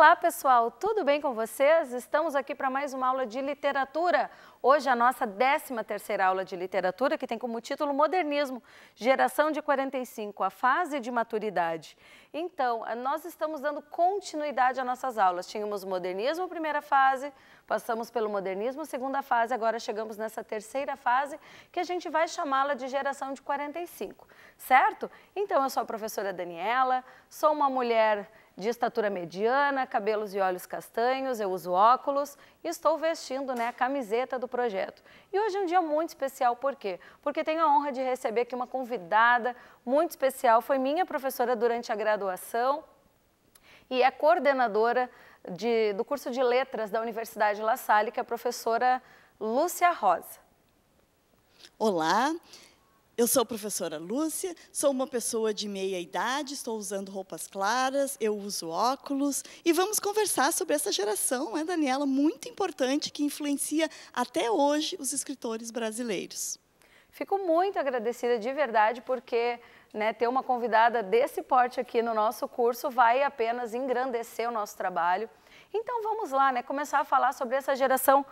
Olá, pessoal, tudo bem com vocês? Estamos aqui para mais uma aula de literatura. Hoje a nossa 13ª aula de literatura, que tem como título Modernismo, Geração de 45, a fase de maturidade. Então, eh, nós estamos dando continuidade às nossas aulas. Tínhamos modernismo, primeira fase, passamos pelo modernismo, segunda fase, agora chegamos nessa terceira fase, que a gente vai chamá-la de geração de 45, certo? Então, eu sou a professora Daniela, sou uma mulher de estatura mediana, cabelos e olhos castanhos, eu uso óculos e estou vestindo né, a camiseta do projeto. E hoje é um dia muito especial, por quê? Porque tenho a honra de receber aqui uma convidada muito especial, foi minha professora durante a graduação e é coordenadora de, do curso de letras da Universidade La Salle, que é a professora Lúcia Rosa. Olá, eu sou professora Lúcia, sou uma pessoa de meia idade, estou usando roupas claras, eu uso óculos e vamos conversar sobre essa geração, né, Daniela, muito importante que influencia até hoje os escritores brasileiros. Fico muito agradecida de verdade porque né, ter uma convidada desse porte aqui no nosso curso vai apenas engrandecer o nosso trabalho. Então vamos lá, né, começar a falar sobre essa geração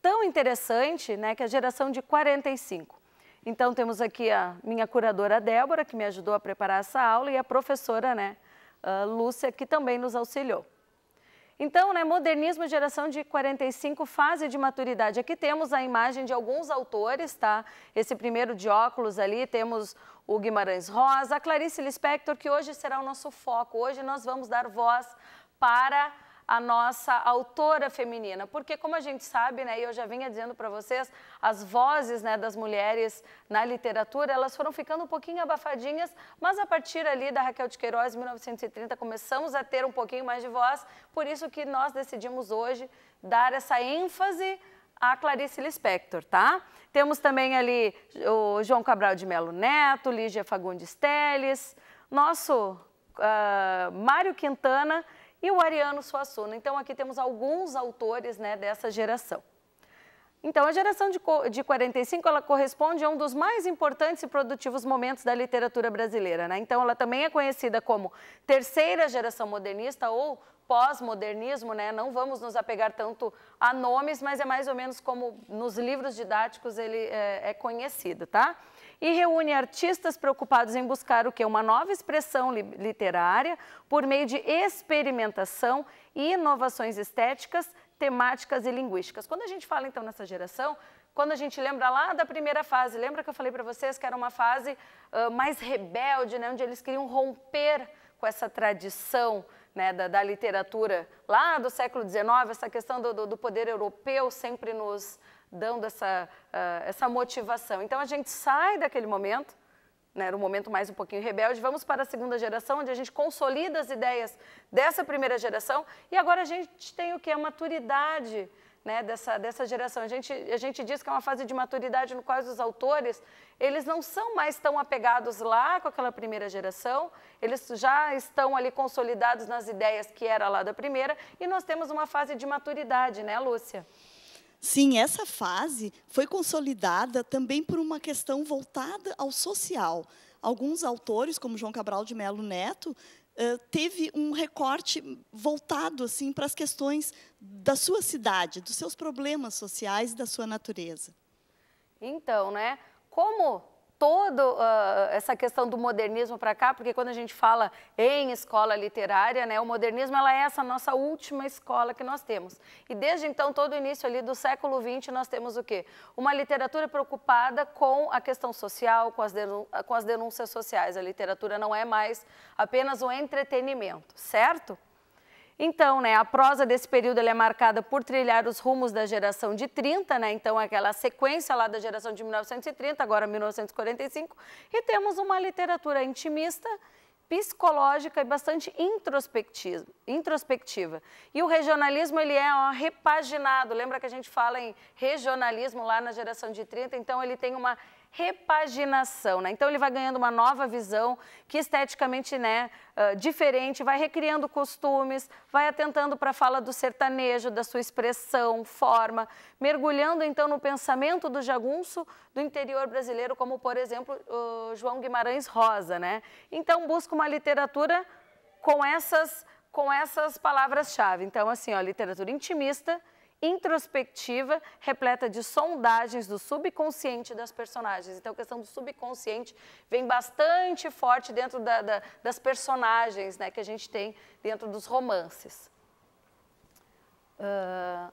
tão interessante, né, que é a geração de 45. Então temos aqui a minha curadora Débora, que me ajudou a preparar essa aula, e a professora né, a ah, Lúcia, que também nos auxiliou. Então, né, modernismo geração de 45, fase de maturidade. Aqui temos a imagem de alguns autores, tá? Esse primeiro de óculos ali, temos o Guimarães Rosa, a Clarice Lispector, que hoje será o nosso foco. Hoje nós vamos dar voz para a nossa autora feminina, porque como a gente sabe, né, e eu já vinha dizendo para vocês, as vozes né, das mulheres na literatura, elas foram ficando um pouquinho abafadinhas, mas a partir ali da Raquel de Queiroz, 1930, começamos a ter um pouquinho mais de voz, por isso que nós decidimos hoje dar essa ênfase à Clarice Lispector, tá? Temos também ali o João Cabral de Melo Neto, Lígia Fagundes Telles, nosso uh, Mário Quintana, e o Ariano Suassuna. Então, aqui temos alguns autores né, dessa geração. Então, a geração de, de 45 ela corresponde a um dos mais importantes e produtivos momentos da literatura brasileira. Né? Então, ela também é conhecida como terceira geração modernista ou pós-modernismo. Né? Não vamos nos apegar tanto a nomes, mas é mais ou menos como nos livros didáticos ele é, é conhecido, tá? e reúne artistas preocupados em buscar o que? Uma nova expressão literária por meio de experimentação e inovações estéticas, temáticas e linguísticas. Quando a gente fala então nessa geração, quando a gente lembra lá da primeira fase, lembra que eu falei para vocês que era uma fase uh, mais rebelde, né, onde eles queriam romper com essa tradição né, da, da, literatura lá do século XIX, essa questão do, do poder europeu sempre nos dando essa, uh, essa motivação. Então a gente sai daquele momento, né, era um momento mais um pouquinho rebelde, vamos para a segunda geração, onde a gente consolida as ideias dessa primeira geração e agora a gente tem o que? A maturidade né, dessa, dessa geração. A gente, a gente diz que é uma fase de maturidade no qual os autores eles não são mais tão apegados lá com aquela primeira geração, eles já estão ali consolidados nas ideias que era lá da primeira, e nós temos uma fase de maturidade, né, Lúcia? Sim, essa fase foi consolidada também por uma questão voltada ao social. Alguns autores, como João Cabral de Melo Neto, teve um recorte voltado assim para as questões da sua cidade, dos seus problemas sociais e da sua natureza. Então, né? Como toda uh, essa questão do modernismo para cá, porque quando a gente fala em escola literária, né, o modernismo ela é essa nossa última escola que nós temos. E desde então, todo o início ali do século XX, nós temos o quê? Uma literatura preocupada com a questão social, com as, com as denúncias sociais. A literatura não é mais apenas um entretenimento, certo? Então, né, a prosa desse período é marcada por trilhar os rumos da geração de 30, né? Então, aquela sequência lá da geração de 1930, agora 1945, e temos uma literatura intimista, psicológica e bastante introspectiva, introspectiva. E o regionalismo ele é ó, repaginado. Lembra que a gente fala em regionalismo lá na geração de 30, então ele tem uma repaginação, né? Então ele vai ganhando uma nova visão que esteticamente, né, uh, diferente, vai recriando costumes, vai atentando para a fala do sertanejo, da sua expressão, forma, mergulhando então no pensamento do jagunço do interior brasileiro, como por exemplo, João Guimarães Rosa, né? Então busca uma literatura com essas com essas palavras-chave. Então assim, ó, literatura intimista, introspectiva, repleta de sondagens do subconsciente das personagens. Então, a questão do subconsciente vem bastante forte dentro da, da, das personagens né, que a gente tem dentro dos romances. Uh...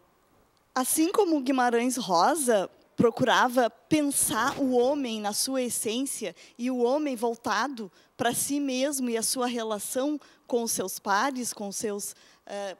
Assim como Guimarães Rosa procurava pensar o homem na sua essência e o homem voltado para si mesmo e a sua relação com os seus pares, com os seus uh,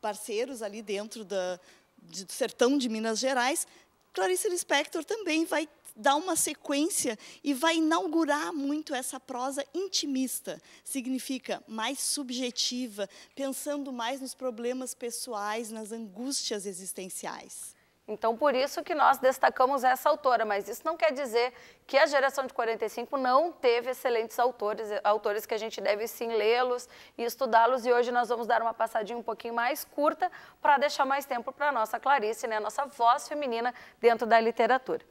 parceiros ali dentro da, de, do sertão de Minas Gerais, Clarice Lispector também vai dar uma sequência e vai inaugurar muito essa prosa intimista. Significa mais subjetiva, pensando mais nos problemas pessoais, nas angústias existenciais. Então, por isso que nós destacamos essa autora, mas isso não quer dizer que a geração de 45 não teve excelentes autores, autores que a gente deve sim lê-los e estudá-los, e hoje nós vamos dar uma passadinha um pouquinho mais curta para deixar mais tempo para a nossa Clarice, né, a nossa voz feminina dentro da literatura.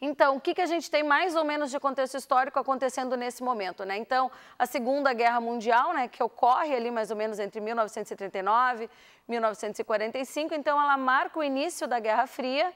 Então, o que, que a gente tem mais ou menos de contexto histórico acontecendo nesse momento? Né? Então, a Segunda Guerra Mundial, né, que ocorre ali mais ou menos entre 1939 e 1945, então ela marca o início da Guerra Fria,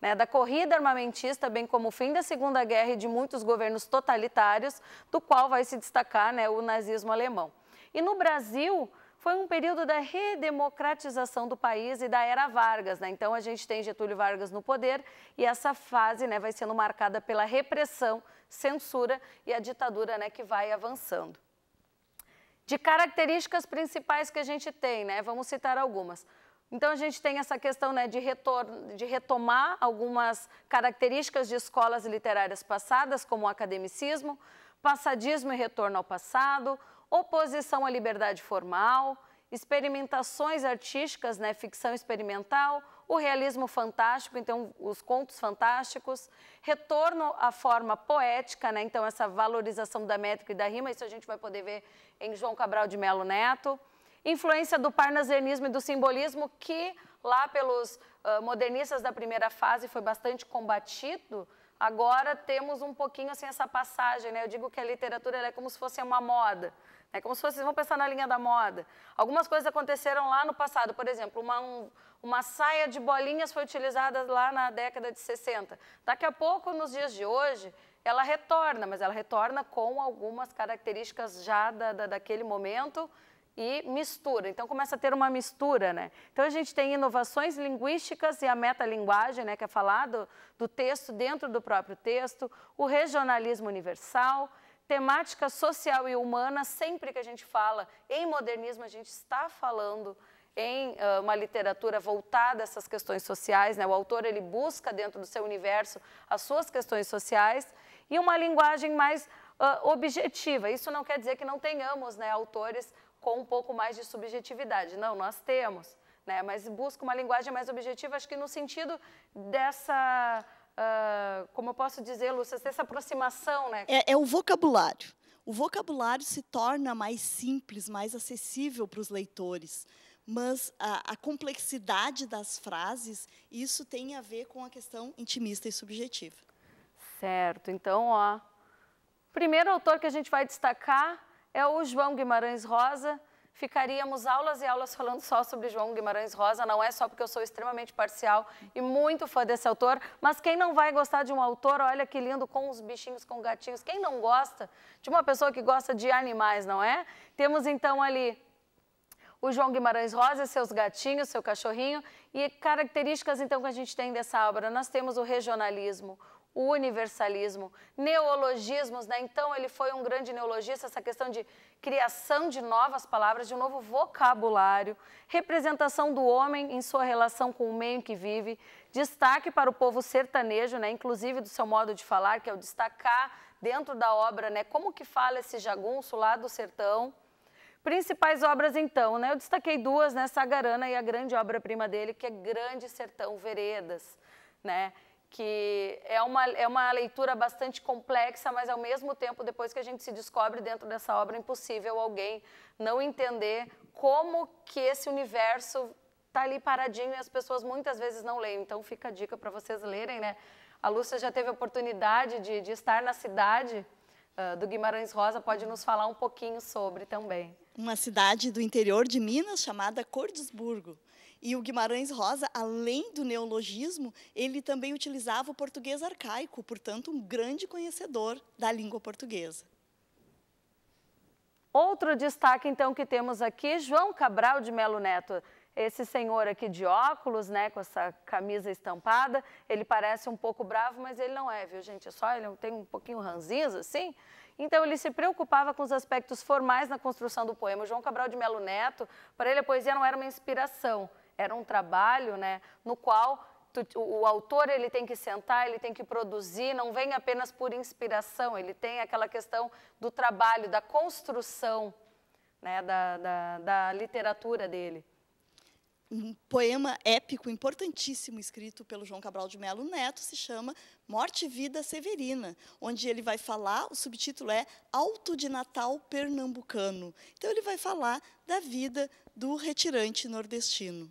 né, da corrida armamentista, bem como o fim da Segunda Guerra e de muitos governos totalitários, do qual vai se destacar né, o nazismo alemão. E no Brasil, foi um período da redemocratização do país e da era Vargas. Né? Então, a gente tem Getúlio Vargas no poder e essa fase né, vai sendo marcada pela repressão, censura e a ditadura né, que vai avançando. De características principais que a gente tem, né? vamos citar algumas. Então, a gente tem essa questão né, de, retorno, de retomar algumas características de escolas literárias passadas, como o academicismo, passadismo e retorno ao passado, oposição à liberdade formal, experimentações artísticas, né, ficção experimental, o realismo fantástico, então os contos fantásticos, retorno à forma poética, né, então essa valorização da métrica e da rima, isso a gente vai poder ver em João Cabral de Melo Neto, influência do parnasianismo e do simbolismo que lá pelos uh, modernistas da primeira fase foi bastante combatido, agora temos um pouquinho assim essa passagem, né? Eu digo que a literatura é como se fosse uma moda. É como se vocês vão pensar na linha da moda. Algumas coisas aconteceram lá no passado, por exemplo, uma, um, uma saia de bolinhas foi utilizada lá na década de 60. Daqui a pouco, nos dias de hoje, ela retorna, mas ela retorna com algumas características já da, da, daquele momento e mistura. Então começa a ter uma mistura, né? Então a gente tem inovações linguísticas e a metalinguagem, né, que é falar do texto dentro do próprio texto, o regionalismo universal, temática social e humana, sempre que a gente fala em modernismo, a gente está falando em uh, uma literatura voltada a essas questões sociais, né? o autor ele busca dentro do seu universo as suas questões sociais e uma linguagem mais uh, objetiva. Isso não quer dizer que não tenhamos né, autores com um pouco mais de subjetividade, não, nós temos, né? mas busca uma linguagem mais objetiva, acho que no sentido dessa ah, como eu posso dizer, Lúcia, essa aproximação, né? É, é o vocabulário. O vocabulário se torna mais simples, mais acessível para os leitores mas a, a, complexidade das frases, isso tem a ver com a questão intimista e subjetiva. Certo, então, ó, primeiro autor que a gente vai destacar é o João Guimarães Rosa, ficaríamos aulas e aulas falando só sobre João Guimarães Rosa, não é só porque eu sou extremamente parcial e muito fã desse autor, mas quem não vai gostar de um autor, olha que lindo, com os bichinhos, com gatinhos, quem não gosta de uma pessoa que gosta de animais, não é? Temos então ali o João Guimarães Rosa, seus gatinhos, seu cachorrinho, e características então que a gente tem dessa obra. Nós temos o regionalismo, o universalismo, neologismos, né? Então ele foi um grande neologista, essa questão de criação de novas palavras, de um novo vocabulário, representação do homem em sua relação com o meio que vive, destaque para o povo sertanejo, né? Inclusive do seu modo de falar, que é o destacar dentro da obra, né? Como que fala esse jagunço lá do sertão? Principais obras, então, né? Eu destaquei duas, né? Sagarana e a grande obra-prima dele, que é Grande Sertão Veredas, né? que é uma, é uma leitura bastante complexa, mas ao mesmo tempo, depois que a gente se descobre dentro dessa obra, é impossível alguém não entender como que esse universo está ali paradinho e as pessoas muitas vezes não leem. Então fica a dica para vocês lerem, né? A Lúcia já teve a oportunidade de, de estar na cidade uh, do Guimarães Rosa, pode nos falar um pouquinho sobre também. Uma cidade do interior de Minas chamada Cordisburgo. E o Guimarães Rosa, além do neologismo, ele também utilizava o português arcaico, portanto, um grande conhecedor da língua portuguesa. Outro destaque, então, que temos aqui, João Cabral de Melo Neto. Esse senhor aqui de óculos, né, com essa camisa estampada, ele parece um pouco bravo, mas ele não é, viu, gente? É só ele tem um pouquinho ranzinho, assim. Então, ele se preocupava com os aspectos formais na construção do poema. João Cabral de Melo Neto, para ele, a poesia não era uma inspiração, era um trabalho né, no qual tu, o, o autor ele tem que sentar, ele tem que produzir, não vem apenas por inspiração, ele tem aquela questão do trabalho, da construção né, da, da, da literatura dele um poema épico importantíssimo escrito pelo João Cabral de Melo Neto, se chama Morte e Vida Severina, onde ele vai falar, o subtítulo é Alto de Natal Pernambucano. Então ele vai falar da vida do retirante nordestino.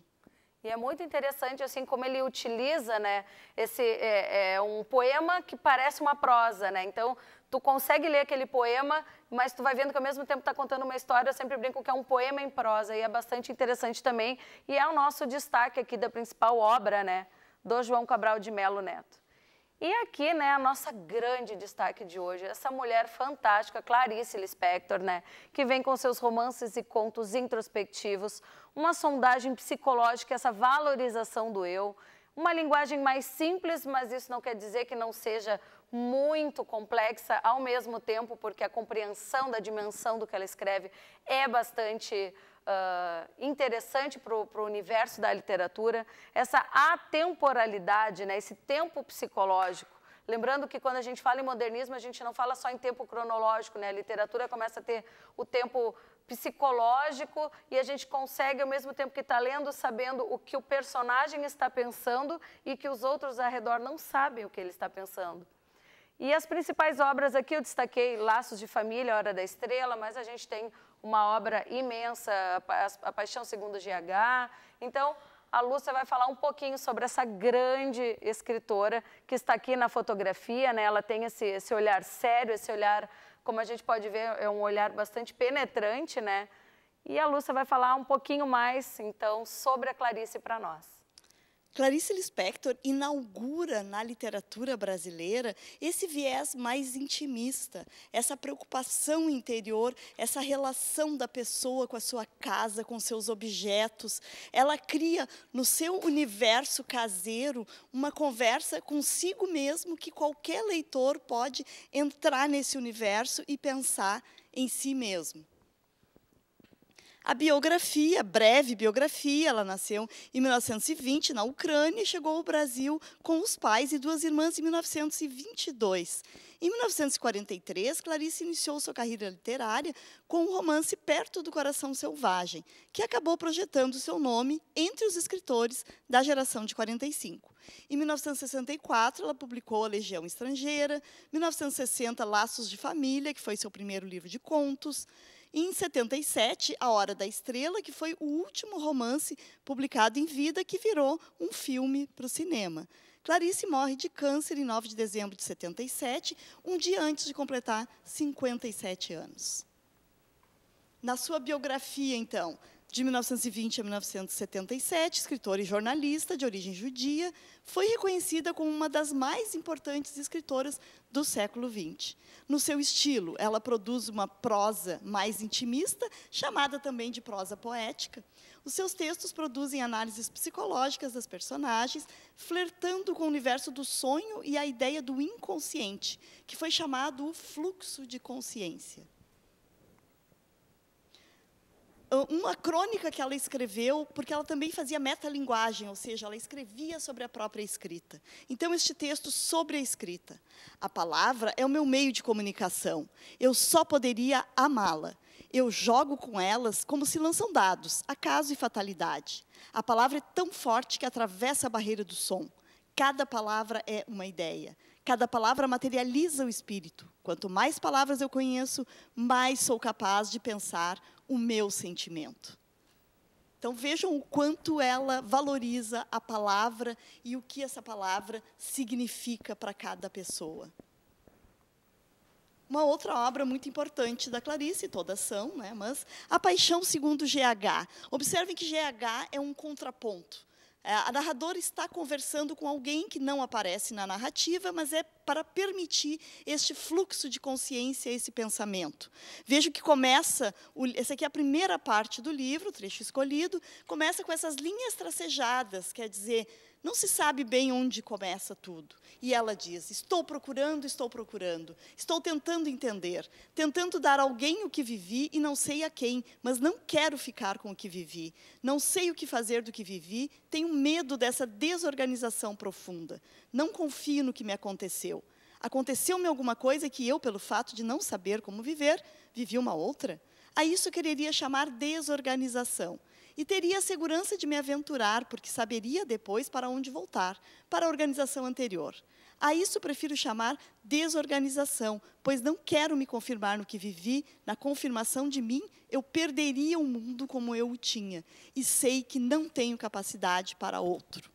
E é muito interessante assim como ele utiliza, né, esse é, é, um poema que parece uma prosa, né? Então tu consegue ler aquele poema, mas tu vai vendo que ao mesmo tempo está contando uma história. Eu sempre brinco que é um poema em prosa e é bastante interessante também. E é o nosso destaque aqui da principal obra, né, do João Cabral de Melo Neto. E aqui, né, a nossa grande destaque de hoje, essa mulher fantástica, Clarice Lispector, né, que vem com seus romances e contos introspectivos, uma sondagem psicológica, essa valorização do eu, uma linguagem mais simples, mas isso não quer dizer que não seja muito complexa ao mesmo tempo, porque a compreensão da dimensão do que ela escreve é bastante uh, interessante para o universo da literatura. Essa atemporalidade, né, esse tempo psicológico Lembrando que quando a gente fala em modernismo, a gente não fala só em tempo cronológico, né? A literatura começa a ter o tempo psicológico e a gente consegue, ao mesmo tempo que está lendo, sabendo o que o personagem está pensando e que os outros ao redor não sabem o que ele está pensando. E as principais obras aqui eu destaquei Laços de Família, Hora da Estrela, mas a gente tem uma obra imensa, A Paixão Segundo GH. Então, a Lúcia vai falar um pouquinho sobre essa grande escritora que está aqui na fotografia, né? Ela tem esse, esse olhar sério, esse olhar, como a gente pode ver, é um olhar bastante penetrante, né? E a Lúcia vai falar um pouquinho mais, então, sobre a Clarice para nós. Clarice Lispector inaugura na literatura brasileira esse viés mais intimista, essa preocupação interior, essa relação da pessoa com a sua casa, com seus objetos. Ela cria no seu universo caseiro uma conversa consigo mesmo que qualquer leitor pode entrar nesse universo e pensar em si mesmo a biografia, breve biografia. Ela nasceu em 1920 na Ucrânia e chegou ao Brasil com os pais e duas irmãs em 1922. Em 1943, Clarice iniciou sua carreira literária com o romance Perto do Coração Selvagem, que acabou projetando seu nome entre os escritores da geração de 45. Em 1964, ela publicou A Legião Estrangeira, 1960, Laços de Família, que foi seu primeiro livro de contos em 77, A Hora da Estrela, que foi o último romance publicado em vida que virou um filme para o cinema. Clarice morre de câncer em 9 de dezembro de 77, um dia antes de completar 57 anos. Na sua biografia, então, de 1920 a 1977, escritora e jornalista de origem judia, foi reconhecida como uma das mais importantes escritoras do século XX. No seu estilo, ela produz uma prosa mais intimista, chamada também de prosa poética. Os seus textos produzem análises psicológicas das personagens, flertando com o universo do sonho e a ideia do inconsciente, que foi chamado o fluxo de consciência. Ah, uma crônica que ela escreveu, porque ela também fazia metalinguagem, ou seja, ela escrevia sobre a própria escrita. Então, este texto sobre a escrita. A palavra é o meu meio de comunicação. Eu só poderia amá-la. Eu jogo com elas como se lançam dados, acaso e fatalidade. A palavra é tão forte que atravessa a barreira do som. Cada palavra é uma ideia. Cada palavra materializa o espírito. Quanto mais palavras eu conheço, mais sou capaz de pensar o meu sentimento. Então vejam o quanto ela valoriza a palavra e o que essa palavra significa para cada pessoa. Uma outra obra muito importante da Clarice, toda são, né? mas A Paixão segundo GH. Observem que GH é um contraponto. É, a narradora está conversando com alguém que não aparece na narrativa, mas é para permitir este fluxo de consciência, esse pensamento. Vejo que começa, essa aqui é a primeira parte do livro, o trecho escolhido, começa com essas linhas tracejadas, quer dizer, não se sabe bem onde começa tudo. E ela diz: Estou procurando, estou procurando, estou tentando entender, tentando dar a alguém o que vivi e não sei a quem, mas não quero ficar com o que vivi, não sei o que fazer do que vivi, tenho medo dessa desorganização profunda, não confio no que me aconteceu. Aconteceu-me alguma coisa que eu, pelo fato de não saber como viver, vivi uma outra? A isso eu quereria chamar desorganização e teria a segurança de me aventurar, porque saberia depois para onde voltar, para a organização anterior. A isso prefiro chamar desorganização, pois não quero me confirmar no que vivi, na confirmação de mim, eu perderia o mundo como eu o tinha, e sei que não tenho capacidade para outro.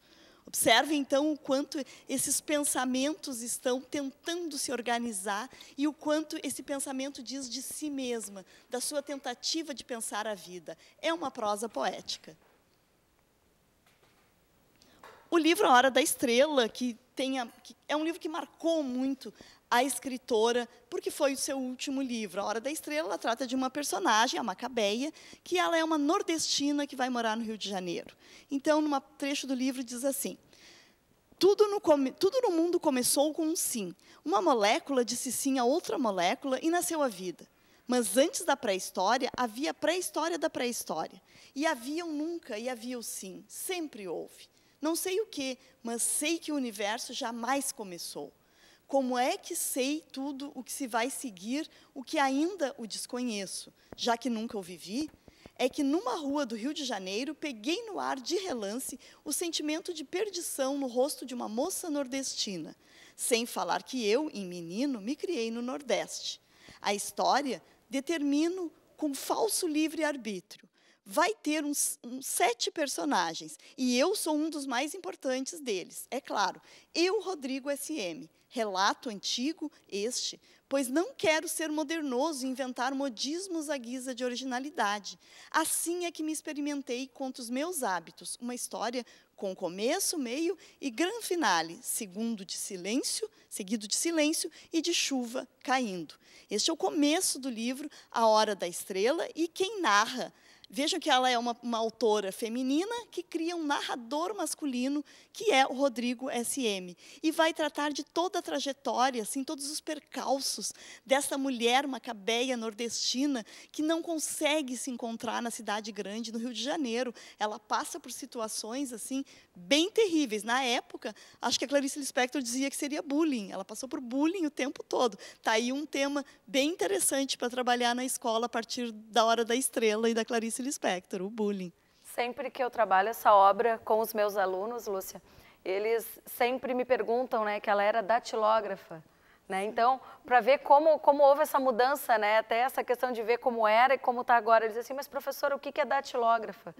Observe então o quanto esses pensamentos estão tentando se organizar e o quanto esse pensamento diz de si mesma, da sua tentativa de pensar a vida. É uma prosa poética. O livro A Hora da Estrela, que, tem a, que é um livro que marcou muito a escritora, porque foi o seu último livro. A Hora da Estrela ela trata de uma personagem, a Macabeia, que ela é uma nordestina que vai morar no Rio de Janeiro. Então, num trecho do livro diz assim: tudo no, tudo no mundo começou com um sim. Uma molécula disse sim a outra molécula e nasceu a vida. Mas antes da pré-história, havia a pré-história da pré-história. E havia o nunca, e havia o sim. Sempre houve. Não sei o que, mas sei que o universo jamais começou. Como é que sei tudo o que se vai seguir, o que ainda o desconheço, já que nunca o vivi? É que numa rua do Rio de Janeiro peguei no ar de relance o sentimento de perdição no rosto de uma moça nordestina, sem falar que eu, em menino, me criei no Nordeste. A história determino com falso livre-arbítrio, vai ter uns, uns, sete personagens e eu sou um dos mais importantes deles, é claro. Eu, Rodrigo SM, relato antigo este, pois não quero ser modernoso e inventar modismos à guisa de originalidade. Assim é que me experimentei contra os meus hábitos, uma história com começo, meio e gran finale, segundo de silêncio, seguido de silêncio e de chuva caindo. Este é o começo do livro A Hora da Estrela e quem narra Vejam que ela é uma, uma autora feminina que cria um narrador masculino, que é o Rodrigo SM. E vai tratar de toda a trajetória, assim, todos os percalços dessa mulher macabeia nordestina que não consegue se encontrar na cidade grande, no Rio de Janeiro. Ela passa por situações assim bem terríveis. Na época, acho que a Clarice Lispector dizia que seria bullying. Ela passou por bullying o tempo todo. Está aí um tema bem interessante para trabalhar na escola a partir da Hora da Estrela e da Clarice Lispector, o bullying. Sempre que eu trabalho essa obra com os meus alunos, Lúcia, eles sempre me perguntam né, que ela era datilógrafa. Né? Então, para ver como, como houve essa mudança, né? até essa questão de ver como era e como está agora. Ele diz assim, mas professora, o que, é datilógrafa?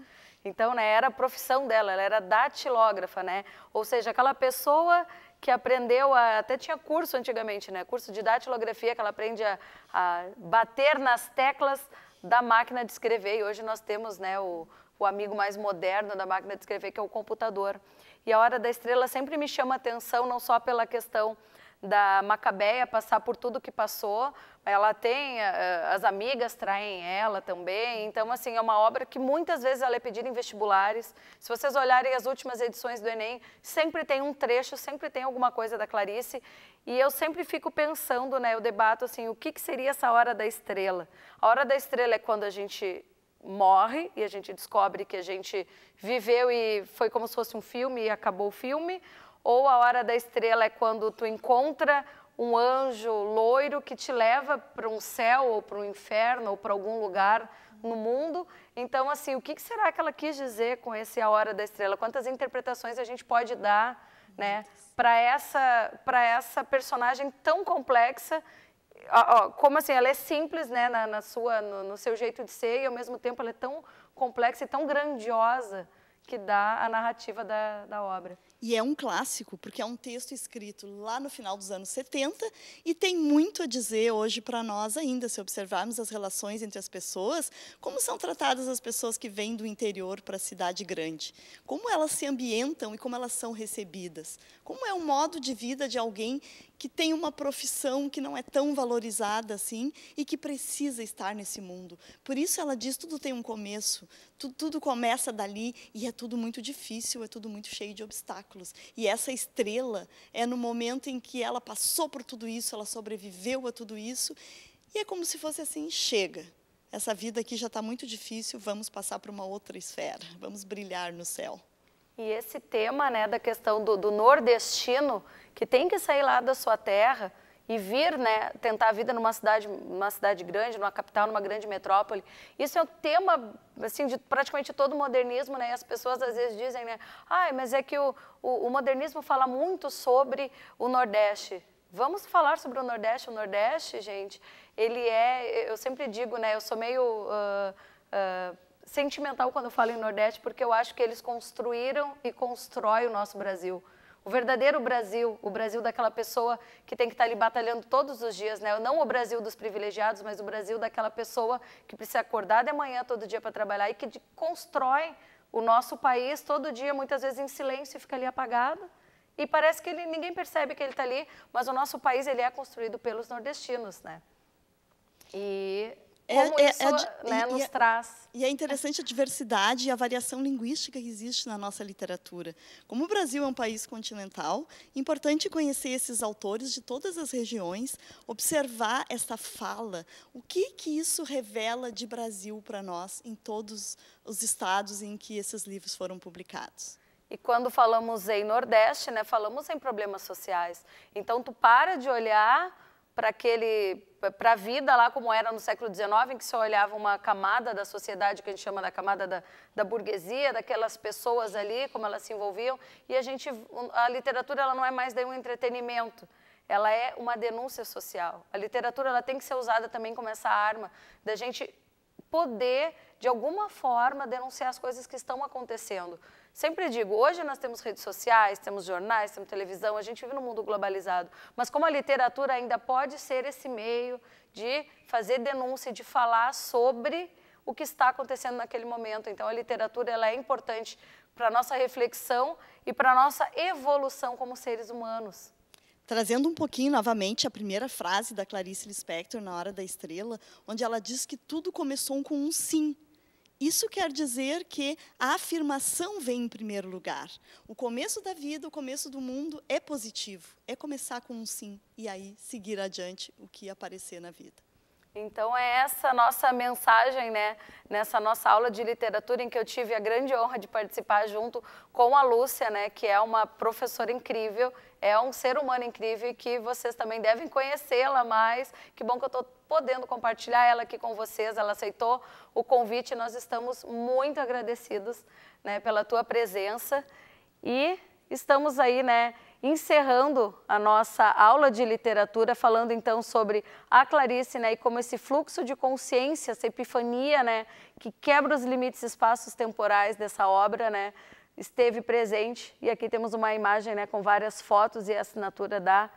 Então, né, era a profissão dela, ela era datilógrafa, né? ou seja, aquela pessoa que aprendeu, a, até tinha curso antigamente, né? curso de datilografia, que ela aprende a, a bater nas teclas da máquina de escrever, e hoje nós temos né, o, o amigo mais moderno da máquina de escrever, que é o computador. E a Hora da Estrela sempre me chama atenção, não só pela questão da Macabeia passar por tudo que passou. Ela tem, eh, eh, as amigas traem ela também. Então, assim, é uma obra que muitas vezes ela é pedida em vestibulares. Se vocês olharem as últimas edições do Enem, sempre tem um trecho, sempre tem alguma coisa da Clarice. E eu sempre fico pensando, né, eu debato assim, o que, que seria essa hora da estrela? A hora da estrela é quando a gente morre e a gente descobre que a gente viveu e foi como se fosse um filme e acabou o filme ou a hora da estrela é quando tu encontra um anjo loiro que te leva para um céu ou para um inferno ou para algum lugar no mundo. Então, assim, o que será que ela quis dizer com esse A Hora da Estrela? Quantas interpretações a gente pode dar né, para essa, para essa personagem tão complexa? Como assim, ela é simples né, na, na sua, no, no, seu jeito de ser e, ao mesmo tempo, ela é tão complexa e tão grandiosa que dá a narrativa da, da obra. E é um clássico, porque é um texto escrito lá no final dos anos 70 e tem muito a dizer hoje para nós ainda, se observarmos as relações entre as pessoas, como são tratadas as pessoas que vêm do interior para a cidade grande, como elas se ambientam e como elas são recebidas, como é o modo de vida de alguém que tem uma profissão que não é tão valorizada assim e que precisa estar nesse mundo. Por isso ela diz tudo tem um começo, tudo, tudo, começa dali e é tudo muito difícil, é tudo muito cheio de obstáculos. E essa estrela é no momento em que ela passou por tudo isso, ela sobreviveu a tudo isso e é como se fosse assim, chega. Essa vida aqui já está muito difícil, vamos passar para uma outra esfera, vamos brilhar no céu. E esse tema né, da questão do, do nordestino, que tem que sair lá da sua terra, e vir, né, tentar a vida numa cidade, numa cidade grande, numa capital, numa grande metrópole. Isso é um tema, assim, de praticamente todo o modernismo, né, e as pessoas às vezes dizem, né, ai, ah, mas é que o, o, o, modernismo fala muito sobre o Nordeste. Vamos falar sobre o Nordeste. O Nordeste, gente, ele é, eu sempre digo, né, eu sou meio... Uh, uh, sentimental quando eu falo em Nordeste, porque eu acho que eles construíram e constroem o nosso Brasil. O verdadeiro Brasil, o Brasil daquela pessoa que tem que estar ali batalhando todos os dias, né? Não o Brasil dos privilegiados, mas o Brasil daquela pessoa que precisa acordar de manhã todo dia para trabalhar e que de, constrói o nosso país todo dia, muitas vezes em silêncio, fica ali apagado. E parece que ele, ninguém percebe que ele está ali, mas o nosso país ele é construído pelos nordestinos, né? E é, como é, isso é, né, nos e, é, traz. E é interessante a diversidade e a variação linguística que existe na nossa literatura. Como o Brasil é um país continental, é importante conhecer esses autores de todas as regiões, observar essa fala, o que, que isso revela de Brasil para nós em todos os estados em que esses livros foram publicados. E quando falamos em Nordeste, né, falamos em problemas sociais. Então, tu para de olhar para aquele para a vida lá como era no século XIX, em que só olhava uma camada da sociedade que a gente chama da camada da, da, burguesia, daquelas pessoas ali, como elas se envolviam, e a gente a literatura ela não é mais um entretenimento, ela é uma denúncia social. A literatura ela tem que ser usada também como essa arma da gente poder de alguma forma denunciar as coisas que estão acontecendo. Sempre digo, hoje nós temos redes sociais, temos jornais, temos televisão, a gente vive num mundo globalizado, mas como a literatura ainda pode ser esse meio de fazer denúncia, de falar sobre o que está acontecendo naquele momento. Então, a literatura ela é importante para a nossa reflexão e para a nossa evolução como seres humanos. Trazendo um pouquinho novamente a primeira frase da Clarice Lispector na Hora da Estrela, onde ela diz que tudo começou com um sim. Isso quer dizer que a afirmação vem em primeiro lugar. O começo da vida, o começo do mundo é positivo. É começar com um sim e aí seguir adiante o que aparecer na vida. Então é essa nossa mensagem, né? Nessa nossa aula de literatura em que eu tive a grande honra de participar junto com a Lúcia, né? Que é uma professora incrível, é um ser humano incrível e que vocês também devem conhecê-la mais. Que bom que eu estou podendo compartilhar ela aqui com vocês. Ela aceitou o convite. Nós estamos muito agradecidos, né? Pela tua presença e estamos aí, né? encerrando a nossa aula de literatura, falando então sobre a Clarice né, e como esse fluxo de consciência, essa epifania né, que quebra os limites espaços temporais dessa obra, né, esteve presente. E aqui temos uma imagem né, com várias fotos e a assinatura da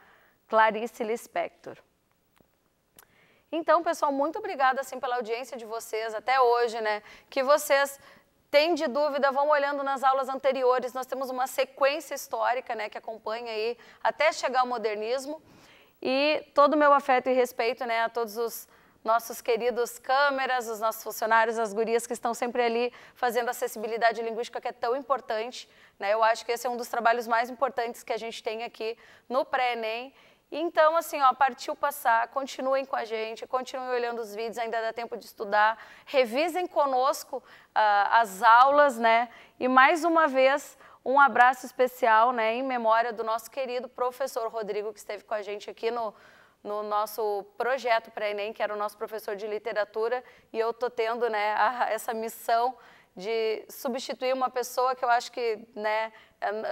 Clarice Lispector. Então, pessoal, muito obrigada assim pela audiência de vocês até hoje, né? Que vocês tem de dúvida, vão olhando nas aulas anteriores, nós temos uma sequência histórica né, que acompanha aí até chegar ao modernismo. E todo o meu afeto e respeito né, a todos os nossos queridos câmeras, os nossos funcionários, as gurias que estão sempre ali fazendo acessibilidade linguística que é tão importante. Né? Eu acho que esse é um dos trabalhos mais importantes que a gente tem aqui no pré-ENEM então, assim, ó, partiu passar, continuem com a gente, continuem olhando os vídeos, ainda dá tempo de estudar, revisem conosco uh, as aulas, né? E mais uma vez, um abraço especial, né, em memória do nosso querido professor Rodrigo, que esteve com a gente aqui no, no nosso projeto para Enem, que era o nosso professor de literatura, e eu tô tendo, né, a, essa missão de substituir uma pessoa que eu acho que, né,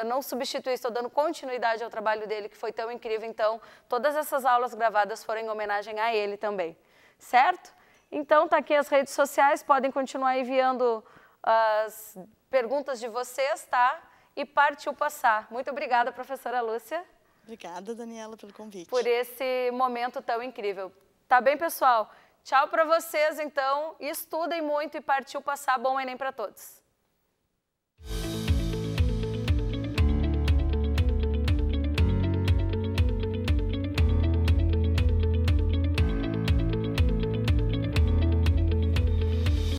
não substituí, estou dando continuidade ao trabalho dele, que foi tão incrível. Então, todas essas aulas gravadas foram em homenagem a ele também, certo? Então, tá aqui as redes sociais, podem continuar enviando as perguntas de vocês, tá? E partiu passar. Muito obrigada, professora Lúcia. Obrigada, Daniela, pelo convite. Por esse momento tão incrível. Tá bem, pessoal? Tchau para vocês, então. Estudem muito e partiu passar bom Enem para todos.